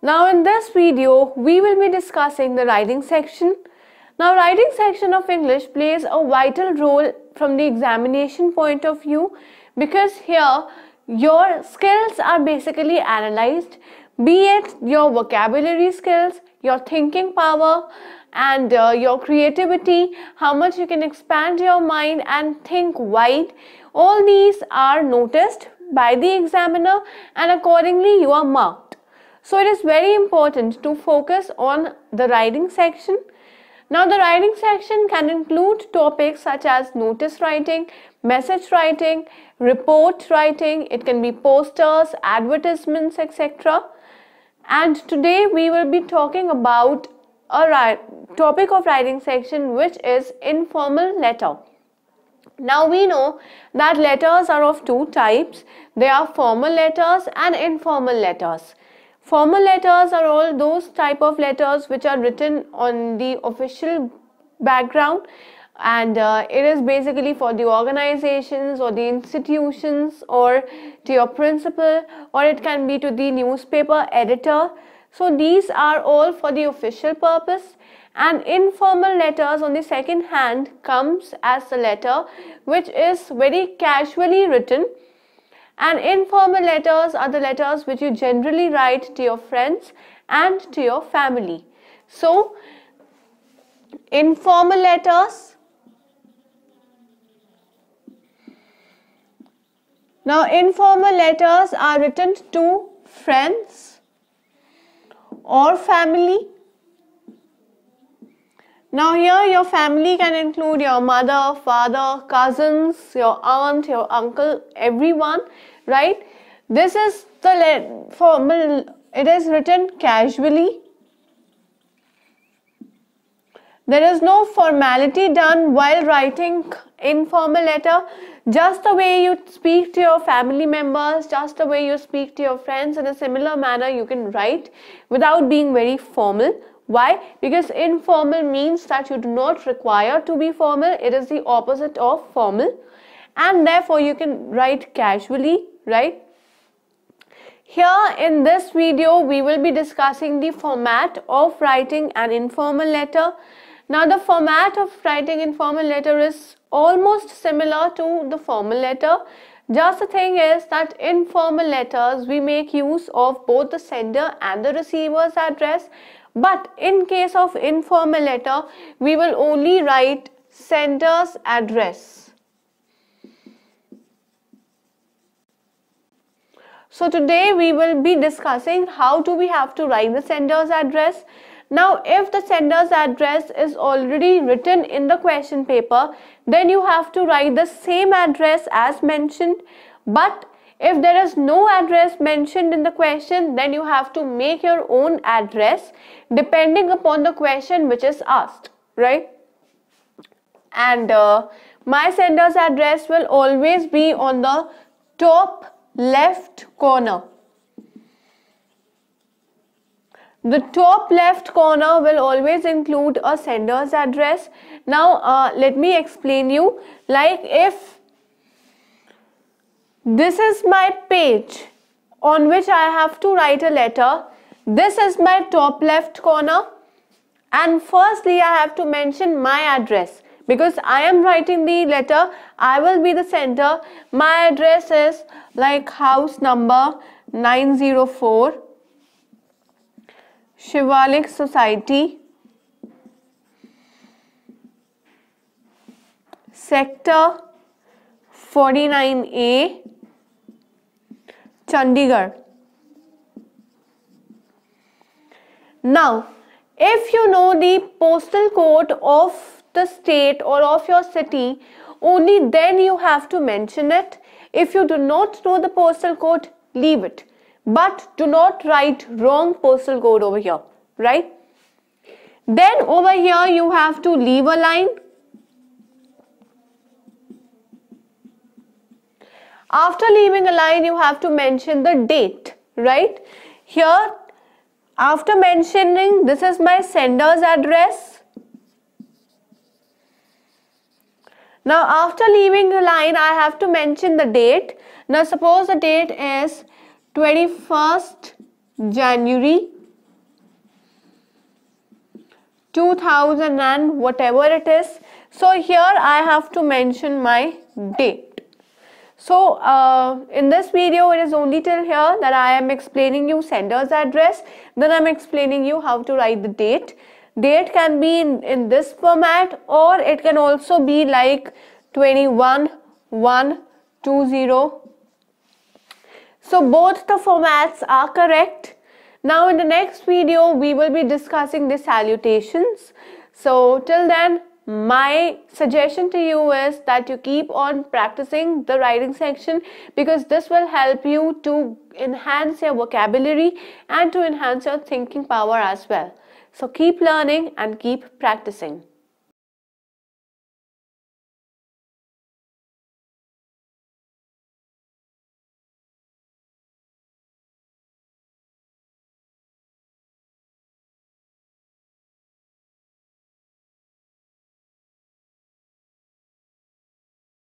Now in this video, we will be discussing the writing section. Now writing section of English plays a vital role from the examination point of view because here your skills are basically analyzed be it your vocabulary skills, your thinking power, and uh, your creativity, how much you can expand your mind and think wide. All these are noticed by the examiner, and accordingly, you are marked. So it is very important to focus on the writing section. Now the writing section can include topics such as notice writing, message writing, report writing, it can be posters, advertisements etc. And today we will be talking about a topic of writing section which is informal letter. Now we know that letters are of two types. They are formal letters and informal letters. Formal letters are all those type of letters which are written on the official background and uh, it is basically for the organizations or the institutions or to your principal or it can be to the newspaper editor so these are all for the official purpose and informal letters on the second hand comes as a letter which is very casually written and informal letters are the letters which you generally write to your friends and to your family. So, informal letters. Now, informal letters are written to friends or family now here your family can include your mother, father, cousins, your aunt, your uncle, everyone, right? This is the formal, it is written casually. There is no formality done while writing informal letter. Just the way you speak to your family members, just the way you speak to your friends in a similar manner you can write without being very formal why? Because informal means that you do not require to be formal. It is the opposite of formal. And therefore, you can write casually, right? Here in this video, we will be discussing the format of writing an informal letter. Now, the format of writing informal letter is almost similar to the formal letter. Just the thing is that in formal letters, we make use of both the sender and the receiver's address but in case of informal letter, we will only write sender's address. So today we will be discussing how do we have to write the sender's address. Now if the sender's address is already written in the question paper, then you have to write the same address as mentioned. But if there is no address mentioned in the question, then you have to make your own address depending upon the question which is asked, right? And uh, my sender's address will always be on the top left corner. The top left corner will always include a sender's address. Now, uh, let me explain you. Like if this is my page on which I have to write a letter. This is my top left corner. And firstly, I have to mention my address because I am writing the letter. I will be the center. My address is like house number 904, Shivalik Society, Sector 49A, Chandigarh. Now, if you know the postal code of the state or of your city, only then you have to mention it. If you do not know the postal code, leave it. But do not write wrong postal code over here, right? Then over here you have to leave a line After leaving a line, you have to mention the date, right? Here, after mentioning this is my sender's address. Now, after leaving the line, I have to mention the date. Now, suppose the date is 21st January 2000 and whatever it is. So, here I have to mention my day. So uh, in this video, it is only till here that I am explaining you sender's address. Then I'm explaining you how to write the date. Date can be in, in this format or it can also be like 21 So both the formats are correct. Now in the next video, we will be discussing the salutations. So till then, my suggestion to you is that you keep on practicing the writing section because this will help you to enhance your vocabulary and to enhance your thinking power as well. So keep learning and keep practicing.